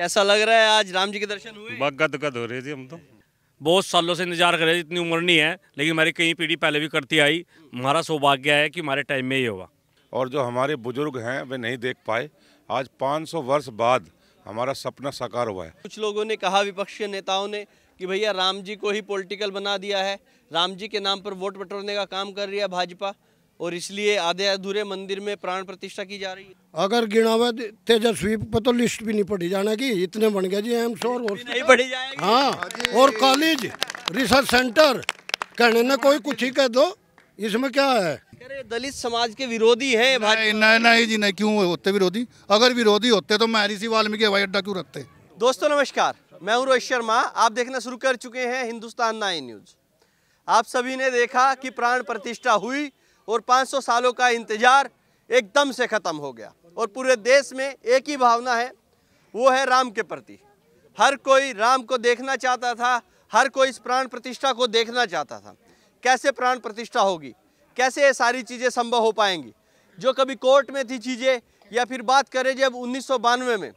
कैसा लग रहा है आज राम जी के दर्शन हुए गद गद हो रहे थे हम तो बहुत सालों से इंतजार कर रहे थे इतनी उम्र नहीं है लेकिन हमारी कई पीढ़ी पहले भी करती आई हमारा सौभाग्य है कि हमारे टाइम में ही होगा और जो हमारे बुजुर्ग हैं वे नहीं देख पाए आज 500 वर्ष बाद हमारा सपना साकार हुआ है कुछ लोगों ने कहा विपक्षी नेताओं ने कि भैया राम जी को ही पोलिटिकल बना दिया है राम जी के नाम पर वोट बटोरने का काम कर रही है भाजपा और इसलिए आधे अधूरे मंदिर में प्राण प्रतिष्ठा की जा रही है अगर गिनावा तेजस्वी तो पर तो लिस्ट भी नहीं पढ़ी जाने की इतने बन गए जी एम और नहीं पढ़ी जाएगी हाँ और कॉलेज रिसर्च सेंटर कहने ने कोई कुछ ही कह दो इसमें क्या है दलित समाज के विरोधी है भाई नहीं नहीं जी नहीं क्यों होते विरोधी अगर विरोधी होते तो मैं ऋषि वाल्मीकि हवाई अड्डा क्यों रखते दोस्तों नमस्कार मैं हूँ रोहित शर्मा आप देखना शुरू कर चुके हैं हिंदुस्तान नाइन न्यूज आप सभी ने देखा कि प्राण प्रतिष्ठा हुई और 500 सालों का इंतज़ार एकदम से ख़त्म हो गया और पूरे देश में एक ही भावना है वो है राम के प्रति हर कोई राम को देखना चाहता था हर कोई इस प्राण प्रतिष्ठा को देखना चाहता था कैसे प्राण प्रतिष्ठा होगी कैसे ये सारी चीज़ें संभव हो पाएंगी जो कभी कोर्ट में थी चीज़ें या फिर बात करें जब उन्नीस में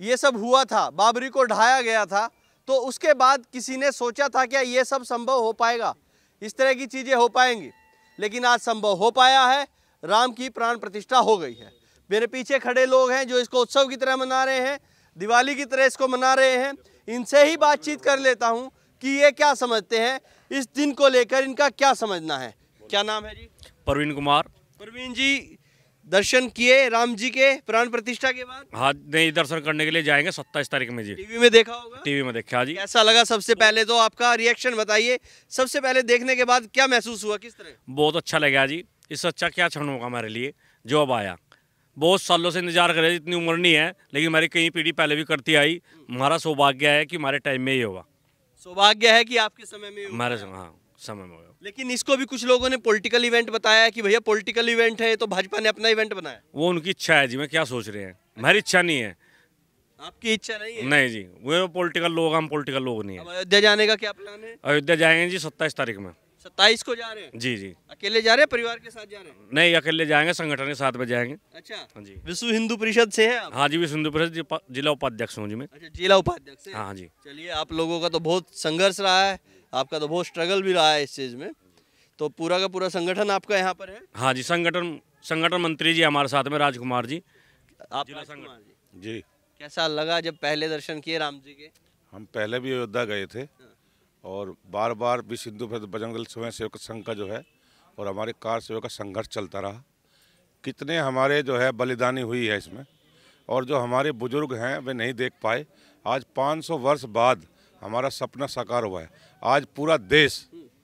ये सब हुआ था बाबरी को ढाया गया था तो उसके बाद किसी ने सोचा था क्या ये सब संभव हो पाएगा इस तरह की चीज़ें हो पाएंगी लेकिन आज संभव हो पाया है राम की प्राण प्रतिष्ठा हो गई है मेरे पीछे खड़े लोग हैं जो इसको उत्सव की तरह मना रहे हैं दिवाली की तरह इसको मना रहे हैं इनसे ही बातचीत कर लेता हूँ कि ये क्या समझते हैं इस दिन को लेकर इनका क्या समझना है क्या नाम है जी प्रवीण कुमार प्रवीण जी दर्शन किए राम जी के प्राण प्रतिष्ठा के बाद हाँ नहीं दर्शन करने के लिए जाएंगे सत्ताईस तारीख में जी टीवी में देखा होगा टीवी में देखा हाँ जी ऐसा लगा सबसे पहले तो आपका रिएक्शन बताइए सबसे पहले देखने के बाद क्या महसूस हुआ किस तरह बहुत अच्छा लगा जी इससे अच्छा क्या क्षण होगा हमारे लिए जो अब आया बहुत सालों से इंतजार कर रहे इतनी उम्र नहीं है लेकिन हमारी कई पीढ़ी पहले भी करती आई हमारा सौभाग्य है कि हमारे टाइम में ही होगा सौभाग्य है कि आपके समय में हमारे हाँ समय में होगा लेकिन इसको भी कुछ लोगों ने पॉलिटिकल इवेंट बताया कि भैया पॉलिटिकल इवेंट है तो भाजपा ने अपना इवेंट बनाया वो उनकी इच्छा है जी मैं क्या सोच रहे हैं मेरी इच्छा नहीं है आपकी इच्छा नहीं है नहीं जी वो पॉलिटिकल तो लोग हम पॉलिटिकल लोग नहीं है अयोध्या जाने का क्या प्लान है अयोध्या जाएंगे जी सत्ताईस तारीख में सत्ताईस को जा रहे हैं जी जी अकेले जा रहे हैं परिवार के साथ जा रहे हैं नहीं अकेले जाएंगे संगठन के साथ में जाएंगे अच्छा हाँ जी विश्व हिंदू परिषद से हैं हाँ जी विश्व हिंदू परिषद जिला उपाध्यक्ष हूँ जी मैं अच्छा जिला उपाध्यक्ष हाँ जी चलिए आप लोगों का तो बहुत संघर्ष रहा है आपका तो बहुत स्ट्रगल भी रहा है इस चीज़ में तो पूरा का पूरा संगठन आपका यहाँ पर है हाँ जी संगठन संगठन मंत्री जी हमारे साथ में राजकुमार जी आप राजकुमार जी जी कैसा लगा जब पहले दर्शन किए राम जी के हम पहले भी अयोध्या गए थे और बार बार भी सिंधु बजरंग दल स्वयं सेवक संघ का जो है और हमारे कार सेवक का संघर्ष चलता रहा कितने हमारे जो है बलिदानी हुई है इसमें और जो हमारे बुजुर्ग हैं वे नहीं देख पाए आज 500 वर्ष बाद हमारा सपना साकार हुआ है आज पूरा देश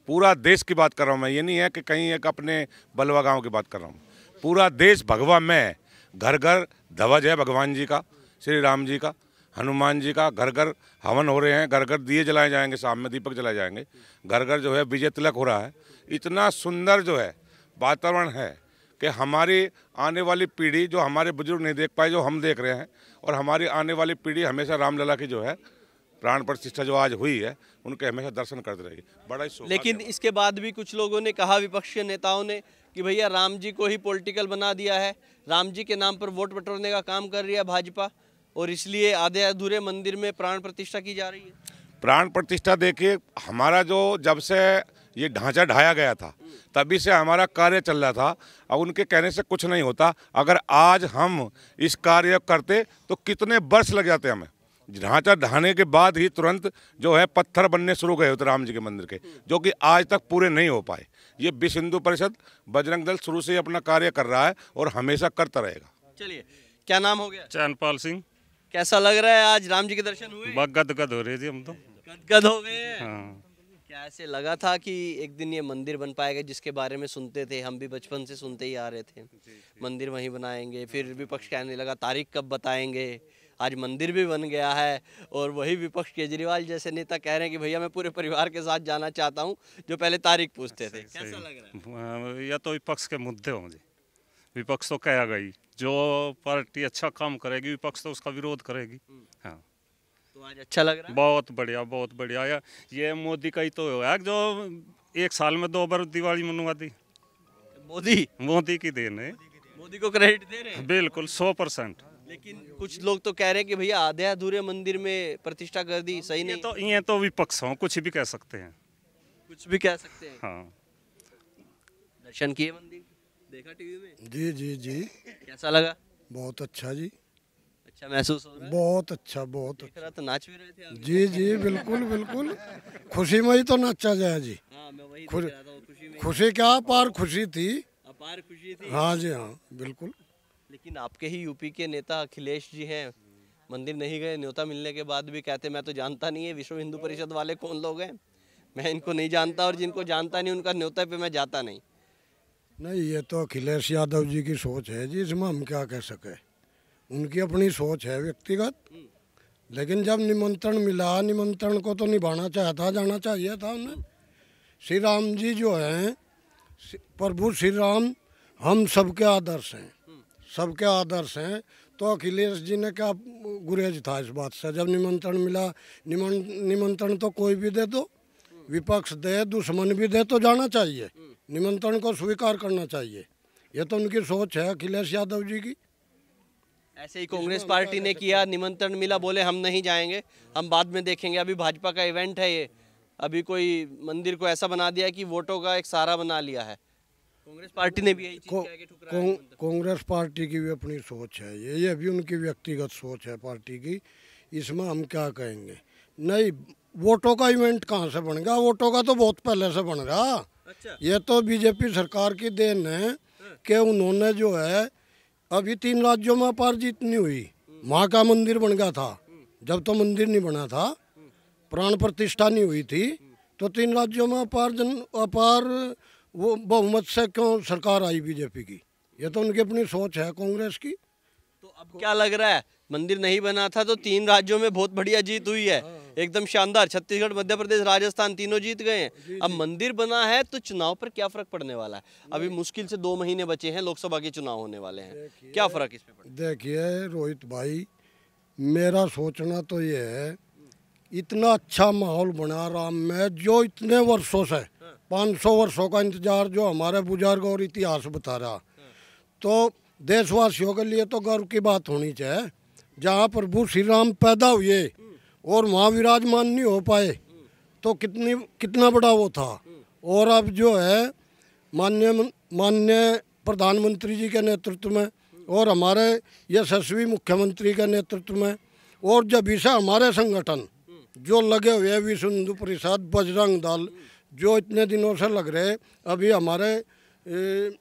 पूरा देश की बात कर रहा हूँ मैं ये नहीं है कि कहीं एक अपने बलवा गांव की बात कर रहा हूँ पूरा देश भगवा में है घर घर ध्वज है भगवान जी का श्री राम जी का हनुमान जी का घर घर हवन हो रहे हैं घर घर दिए जलाए जाएंगे शाम में दीपक जलाए जाएंगे घर घर जो है विजय तिलक हो रहा है इतना सुंदर जो है वातावरण है कि हमारी आने वाली पीढ़ी जो हमारे बुजुर्ग नहीं देख पाए जो हम देख रहे हैं और हमारी आने वाली पीढ़ी हमेशा रामलला की जो है प्राण प्रतिष्ठा जो आज हुई है उनके हमेशा दर्शन करते रहिए बड़ा ही लेकिन इसके बाद भी कुछ लोगों ने कहा विपक्षी नेताओं ने कि भैया राम जी को ही पॉलिटिकल बना दिया है राम जी के नाम पर वोट बटोरने का काम कर रही है भाजपा और इसलिए आधे अधूरे मंदिर में प्राण प्रतिष्ठा की जा रही है प्राण प्रतिष्ठा देखिए हमारा जो जब से ये ढांचा ढाया गया था तभी से हमारा कार्य चल रहा था अब उनके कहने से कुछ नहीं होता अगर आज हम इस कार्य करते तो कितने वर्ष लग जाते हमें ढांचा ढहाने के बाद ही तुरंत जो है पत्थर बनने शुरू गए राम जी के मंदिर के जो कि आज तक पूरे नहीं हो पाए ये विश्व हिंदू परिषद बजरंग दल शुरू से अपना कार्य कर रहा है और हमेशा करता रहेगा चलिए क्या नाम हो गया चैनपाल सिंह कैसा लग रहा है आज राम जी के दर्शन हुए गद गद हो रहे थे हम तो गद गद हो गए हाँ। क्या ऐसे लगा था कि एक दिन ये मंदिर बन पाएगा जिसके बारे में सुनते थे हम भी बचपन से सुनते ही आ रहे थे मंदिर वहीं बनाएंगे फिर विपक्ष कहने लगा तारीख कब बताएंगे आज मंदिर भी बन गया है और वही विपक्ष केजरीवाल जैसे नेता कह रहे हैं कि भैया मैं पूरे परिवार के साथ जाना चाहता हूँ जो पहले तारीख पूछते थे कैसा लग रहा है हाँ, तो विपक्ष के मुद्दे हों जी विपक्ष तो कह गई जो पार्टी अच्छा काम करेगी विपक्ष तो उसका विरोध करेगी हम्म। हाँ तो आज अच्छा लग रहा बहुत बढ़िया बहुत बढ़िया ये मोदी का ही तो है जो एक साल में दो बार दिवाली मनवा दी मोदी मोदी की देन है मोदी को क्रेडिट दे रहे हैं बिल्कुल सौ परसेंट लेकिन कुछ लोग तो कह रहे हैं कि भैया आधे अधूरे मंदिर में प्रतिष्ठा कर दी सही नहीं तो ये तो विपक्ष हो कुछ भी कह सकते हैं कुछ भी कह सकते हैं हाँ दर्शन किए मंदिर देखा टीवी में जी जी जी कैसा लगा बहुत अच्छा जी अच्छा महसूस हो रहा है बहुत अच्छा बहुत अच्छा तो नाच भी रहे थे जी जी बिल्कुल बिल्कुल खुशी में ही तो नाचा जाए जी हाँ, खुशी, क्या पार खुशी थी अपार खुशी थी हाँ जी हाँ बिल्कुल लेकिन आपके ही यूपी के नेता अखिलेश जी हैं मंदिर नहीं गए न्योता मिलने के बाद भी कहते मैं तो जानता नहीं है विश्व हिंदू परिषद वाले कौन लोग हैं मैं इनको नहीं जानता और जिनको जानता नहीं उनका न्योता पे मैं जाता नहीं नहीं ये तो अखिलेश यादव जी की सोच है जी इसमें हम क्या कह सके उनकी अपनी सोच है व्यक्तिगत लेकिन जब निमंत्रण मिला निमंत्रण को तो निभाना चाहता जाना चाहिए था उन्हें श्री राम जी जो हैं प्रभु श्री राम हम सबके आदर्श हैं सबके आदर्श हैं तो अखिलेश जी ने क्या गुरेज था इस बात से जब निमंत्रण मिला निमंत्रण तो कोई भी दे दो विपक्ष दे दुश्मन भी दे तो जाना चाहिए निमंत्रण को स्वीकार करना चाहिए ये तो उनकी सोच है अखिलेश यादव जी की ऐसे ही कांग्रेस पार्टी ने किया निमंत्रण मिला बोले हम नहीं जाएंगे हम बाद में देखेंगे अभी भाजपा का इवेंट है ये अभी कोई मंदिर को ऐसा बना दिया कि वोटों का एक सहारा बना लिया है कांग्रेस पार्टी ने भी यही कांग्रेस पार्टी की भी अपनी सोच है ये ये भी उनकी व्यक्तिगत सोच है पार्टी की इसमें हम क्या कहेंगे नहीं वोटों का इवेंट कहाँ से बन गया वोटों का तो बहुत पहले से बन गया अच्छा। ये तो बीजेपी सरकार की देन है हाँ। कि उन्होंने जो है अभी तीन राज्यों में अपार जीत नहीं हुई हम्म। माँ का मंदिर बन गया था हम्म। जब तो मंदिर नहीं बना था हम्म। प्राण प्रतिष्ठा नहीं हुई थी तो तीन राज्यों में अपार जन अपार वो बहुमत से क्यों सरकार आई बीजेपी की ये तो उनकी अपनी सोच है कांग्रेस की तो अब क्या लग रहा है मंदिर नहीं बना था तो तीन राज्यों में बहुत बढ़िया जीत हुई है हाँ। एकदम शानदार छत्तीसगढ़ मध्य प्रदेश राजस्थान तीनों जीत गए हैं अब मंदिर बना है तो चुनाव पर क्या फर्क पड़ने वाला है अभी मुश्किल से दो महीने बचे हैं लोकसभा के चुनाव होने वाले हैं क्या फर्क इस पर देखिए रोहित भाई मेरा सोचना तो ये है इतना अच्छा माहौल बना राम में जो इतने वर्षों से पाँच सौ वर्षों का इंतजार जो हमारे बुजुर्ग और इतिहास बता रहा तो देशवासियों के लिए तो गर्व की बात होनी चाहिए जहाँ प्रभु श्री राम पैदा हुए और वहाँ विराजमान नहीं हो पाए तो कितनी कितना बड़ा वो था और अब जो है मान्य मान्य प्रधानमंत्री जी के नेतृत्व में और हमारे यशस्वी मुख्यमंत्री के नेतृत्व में और जब इसे हमारे संगठन जो लगे हुए विश्व हिंदू परिषद बजरंग दल जो इतने दिनों से लग रहे अभी हमारे ए,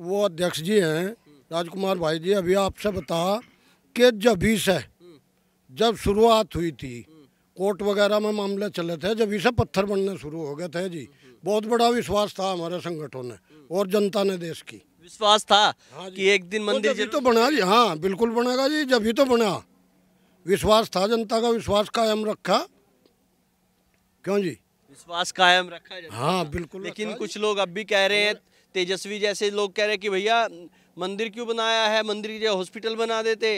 वो अध्यक्ष जी हैं राजकुमार भाई जी अभी आपसे बता कि जब ही से जब शुरुआत हुई थी कोर्ट वगैरह में मामले चले थे जब इसे पत्थर बनने शुरू हो गए थे जी बहुत बड़ा विश्वास था हमारे संगठन ने और जनता ने देश की विश्वास था हाँ कि एक दिन मंदिर तो, तो बना जी हाँ बिल्कुल बनेगा जी जब ही तो बना विश्वास था जनता का विश्वास कायम रखा क्यों जी विश्वास कायम रखा जाए हाँ बिल्कुल लेकिन कुछ लोग अब भी कह रहे हैं तेजस्वी जैसे लोग कह रहे हैं कि भैया मंदिर क्यों बनाया है मंदिर की जगह हॉस्पिटल बना देते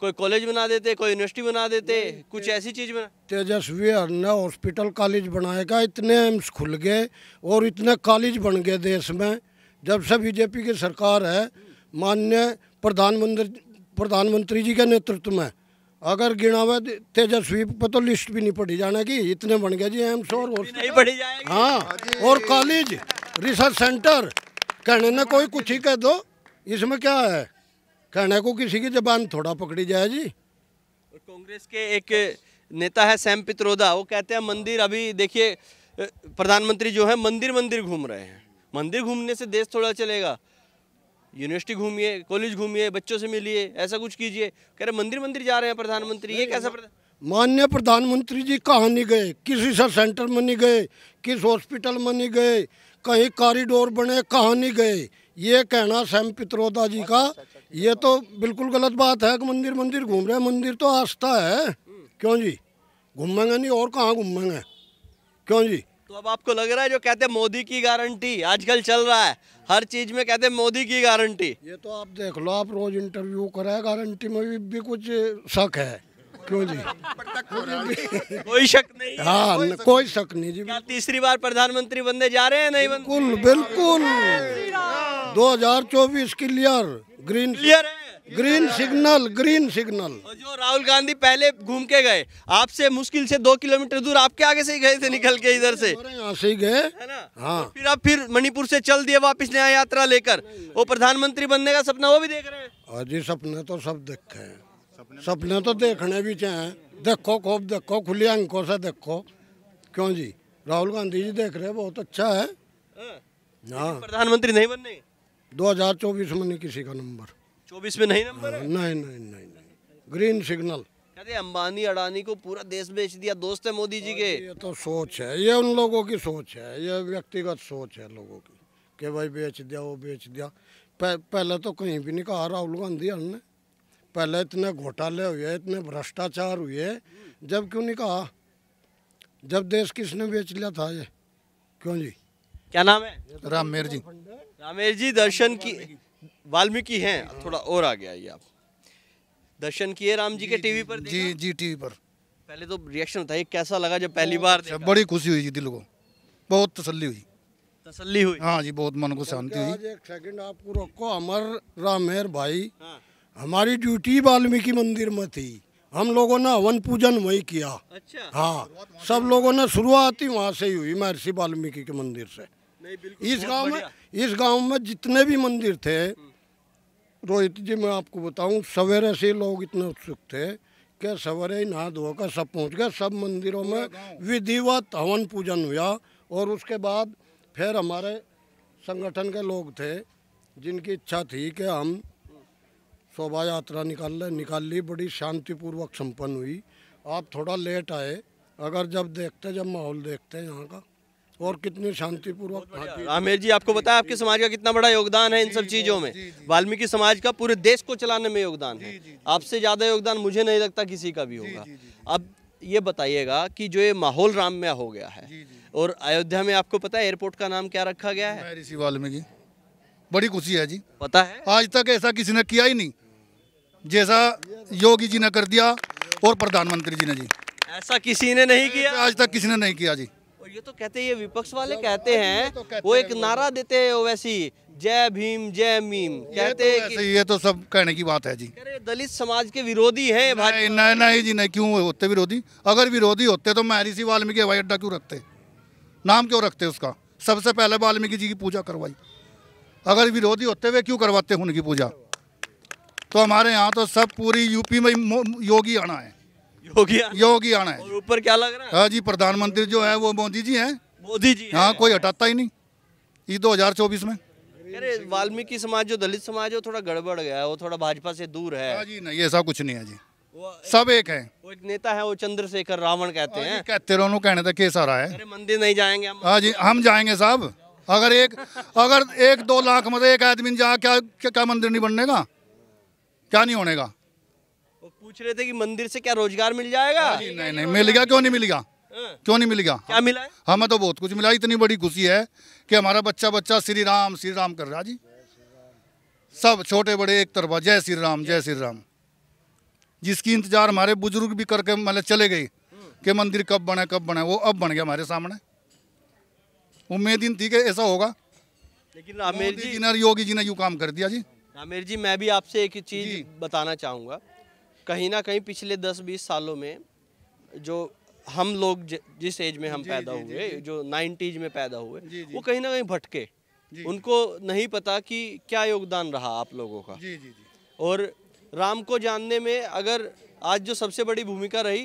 कोई कॉलेज बना देते कोई यूनिवर्सिटी बना देते कुछ ऐसी चीज बना तेजस्वी ने हॉस्पिटल कॉलेज बनाएगा इतने एम्स खुल गए और इतने कॉलेज बन गए देश में जब से बीजेपी की सरकार है माननीय प्रधानमंत्री प्रधानमंत्री जी के नेतृत्व में अगर गिनावे तो तेजस्वी पे तो लिस्ट भी नहीं पढ़ी जाने की इतने बन गए जी एम्स और हाँ और कॉलेज रिसर्च सेंटर कहने ने कोई कुछ ही कह दो इसमें क्या है कहने को किसी की जबान थोड़ा पकड़ी जाए जी कांग्रेस के एक नेता है सैम पित्रोदा वो कहते हैं मंदिर अभी देखिए प्रधानमंत्री जो है मंदिर मंदिर घूम रहे हैं मंदिर घूमने से देश थोड़ा चलेगा यूनिवर्सिटी घूमिए कॉलेज घूमिए बच्चों से मिलिए ऐसा कुछ कीजिए कह रहे मंदिर मंदिर जा रहे हैं प्रधानमंत्री ये कैसा प्रधान माननीय प्रधानमंत्री जी कहाँ नहीं गए किस सर सेंटर में नहीं गए किस हॉस्पिटल में नहीं गए कहीं कॉरिडोर बने कहाँ नहीं गए ये कहना सैम पित्रोदा जी का ये तो बिल्कुल गलत बात है कि मंदिर मंदिर घूम रहे हैं मंदिर तो आस्था है क्यों जी घूमेंगे नहीं और कहाँ घूमेंगे क्यों जी तो अब आपको लग रहा है जो कहते हैं मोदी की गारंटी आजकल चल रहा है हर चीज में कहते हैं मोदी की गारंटी ये तो आप देख लो आप रोज इंटरव्यू कराए गारंटी में भी, भी कुछ शक है क्यों जी कोई शक नहीं हाँ कोई शक नहीं जी क्या तीसरी बार प्रधानमंत्री बनने जा रहे हैं नहीं बिल्कुल बिल्कुल चौबीस क्लियर ग्रीन क्लियर है ग्रीन सिग्नल ग्रीन सिग्नल जो राहुल गांधी पहले घूम के गए आपसे मुश्किल से दो किलोमीटर दूर आपके आगे से ही गए थे निकल के इधर से यहाँ से ही गए है ना हाँ तो फिर आप फिर मणिपुर से चल दिए वापस नया यात्रा लेकर वो प्रधानमंत्री बनने का सपना वो भी देख रहे हैं जी सपने तो सब देखे हैं सपने तो देखने भी चाहे देखो खूब देखो खुली अंकों से देखो क्यों जी राहुल गांधी जी देख रहे बहुत अच्छा है हाँ। हाँ। प्रधानमंत्री नहीं बनने दो हजार चौबीस में नहीं किसी का नंबर चौबीस में नहीं नंबर है नहीं नहीं नहीं ग्रीन सिग्नल अरे अंबानी अडानी को पूरा देश बेच दिया दोस्त है मोदी जी के ये तो सोच है ये उन लोगों की सोच है ये व्यक्तिगत सोच है लोगों की कि भाई बेच दिया वो बेच दिया पहले तो कहीं भी नहीं कहा राहुल गांधी हमने पहले इतने घोटाले हुए इतने भ्रष्टाचार हुए जब क्यों नहीं कहा जब देश किसने बेच लिया था ये क्यों जी क्या नाम है रामेर जी रामेर जी दर्शन की वाल्मीकि हैं थोड़ा और आ गया आप दर्शन किए राम जी, के टीवी पर जी जी टीवी पर पहले तो रिएक्शन था कैसा लगा जब पहली बार अच्छा, देखा? बड़ी खुशी हुई जी दिल को बहुत तसल्ली हुई तसल्ली हुई हाँ जी बहुत मन को तो शांति हुई एक सेकंड आपको रोको अमर रामेर भाई हाँ। हमारी ड्यूटी वाल्मीकि मंदिर में थी हम लोगों ने हवन पूजन वही किया अच्छा हाँ सब लोगों ने शुरुआत ही वहाँ से ही हुई महर्षि वाल्मीकि के मंदिर से नहीं, इस गांव में इस गांव में जितने भी मंदिर थे हम्म। रोहित जी मैं आपको बताऊं सवेरे से लोग इतने उत्सुक थे कि सवेरे ही नहा धोकर सब पहुंच गए सब मंदिरों में विधिवत हवन पूजन हुआ और उसके बाद फिर हमारे संगठन के लोग थे जिनकी इच्छा थी कि हम शोभा यात्रा निकाल लें निकाल ली बड़ी शांतिपूर्वक संपन्न हुई आप थोड़ा लेट आए अगर जब देखते जब माहौल देखते हैं यहाँ का और कितनी शांतिपूर्वक आमिर जी आपको बताया आपके समाज का कितना बड़ा योगदान है इन सब चीज़ों में वाल्मीकि समाज का पूरे देश को चलाने में योगदान है आपसे ज़्यादा योगदान मुझे नहीं लगता किसी का भी होगा अब ये बताइएगा कि जो ये माहौल राम में हो गया है जी जी। और अयोध्या में आपको पता है एयरपोर्ट का नाम क्या रखा गया है वाल्मीकि बड़ी खुशी है जी पता है आज तक ऐसा किसी ने किया ही नहीं जैसा योगी जी ने कर दिया और प्रधानमंत्री जी ने जी ऐसा किसी ने नहीं किया आज तक किसी ने नहीं किया जी ये तो कहते ये विपक्ष वाले कहते हैं तो कहते वो एक नारा देते हैं वैसी जय भीम जय मीम तो कहते हैं तो ये तो सब कहने की बात है जी दलित समाज के विरोधी हैं भाई नहीं नहीं जी नहीं क्यों होते विरोधी अगर विरोधी होते तो महर्षि वाल्मीकि हवाई अड्डा क्यों रखते नाम क्यों रखते उसका सबसे पहले वाल्मीकि जी की पूजा करवाई अगर विरोधी होते हुए क्यों करवाते उनकी पूजा तो हमारे यहाँ तो सब पूरी यूपी में योगी आना है योगी योगी आना है ऊपर क्या लग रहा है हाँ जी प्रधानमंत्री जो है वो मोदी जी हैं मोदी जी हाँ कोई हटाता ही नहीं ये दो हजार चौबीस में अरे वाल्मीकि समाज जो दलित समाज है वो थोड़ा गड़बड़ गया है वो थोड़ा भाजपा से दूर है हाँ जी नहीं ऐसा कुछ नहीं है जी सब एक है वो एक नेता है वो चंद्रशेखर रावण कहते हाँ हैं कहते रहो कहने तक सारा है मंदिर नहीं जाएंगे हाँ जी हम जाएंगे साहब अगर एक अगर एक दो लाख मतलब एक आदमी जा क्या क्या मंदिर नहीं बनने का क्या नहीं होने का पूछ रहे थे कि मंदिर से क्या रोजगार मिल जाएगा नहीं नहीं, नहीं मिलेगा क्यों नहीं मिलेगा क्यों नहीं मिलेगा हाँ। क्या हाँ। मिला है? हमें हाँ, तो बहुत कुछ मिला इतनी बड़ी खुशी है कि हमारा बच्चा बच्चा श्री राम श्री राम कर रहा जी सब छोटे बड़े एक तरफा जय श्री राम जय श्री राम जिसकी इंतजार हमारे बुजुर्ग भी करके मतलब चले गए कि मंदिर कब बने कब बने वो अब बन गया हमारे सामने उम्मीद इन थी कि ऐसा होगा लेकिन आमिर जी योगी जी ने यू काम कर दिया जी आमिर जी मैं भी आपसे एक चीज़ बताना चाहूंगा कहीं ना कहीं पिछले 10-20 सालों में जो हम लोग जिस एज में हम जी, पैदा जी, हुए जी, जो नाइन्टीज में पैदा हुए वो कहीं ना कहीं भटके उनको नहीं पता कि क्या योगदान रहा आप लोगों का जी, जी, जी। और राम को जानने में अगर आज जो सबसे बड़ी भूमिका रही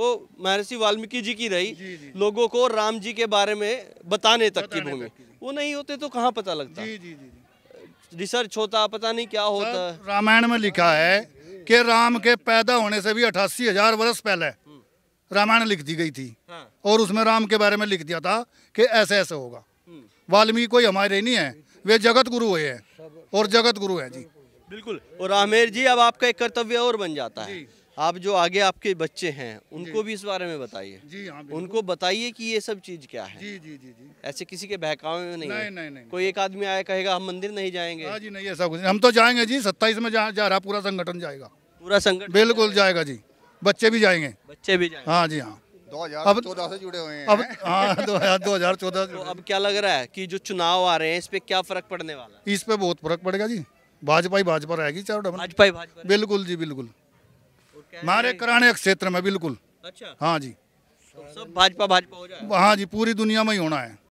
वो महर्षि वाल्मीकि जी की रही जी, जी। लोगों को राम जी के बारे में बताने तक की भूमि वो नहीं होते तो कहाँ पता लगता रिसर्च होता पता नहीं क्या होता रामायण में लिखा है कि राम के पैदा होने से भी अठासी हजार वर्ष पहले रामायण लिख दी गई थी हाँ। और उसमें राम के बारे में लिख दिया था कि ऐसे ऐसे होगा वाल्मीकि कोई हमारे नहीं है वे जगत गुरु हुए हैं और जगत गुरु हैं जी बिल्कुल और आमिर जी अब आपका एक कर्तव्य और बन जाता है आप जो आगे आपके बच्चे हैं उनको भी इस बारे में बताइए जी हाँ उनको बताइए कि ये सब चीज क्या है जी जी जी जी ऐसे किसी के बहकावे में नहीं नहीं, नहीं, नहीं कोई एक आदमी आया कहेगा हम मंदिर नहीं जाएंगे हाँ जी नहीं ऐसा कुछ हम तो जाएंगे जी सत्ताईस में जा, जा रहा पूरा संगठन जाएगा पूरा संगठन बिल्कुल जाएगा जी बच्चे भी जाएंगे बच्चे भी जाएंगे हाँ जी हाँ अब चौदह से जुड़े हुए हैं अब हाँ दो हजार दो हजार चौदह तो अब क्या लग रहा है की जो चुनाव आ रहे हैं इस पे क्या फर्क पड़ने वाला इस पे बहुत फर्क पड़ेगा जी भाजपा ही भाजपा रहेगी चार भाजपा बिल्कुल जी बिल्कुल हमारे कराने क्षेत्र में बिल्कुल अच्छा हाँ जी तो सब भाजपा भाजपा हो जाए हाँ जी पूरी दुनिया में ही होना है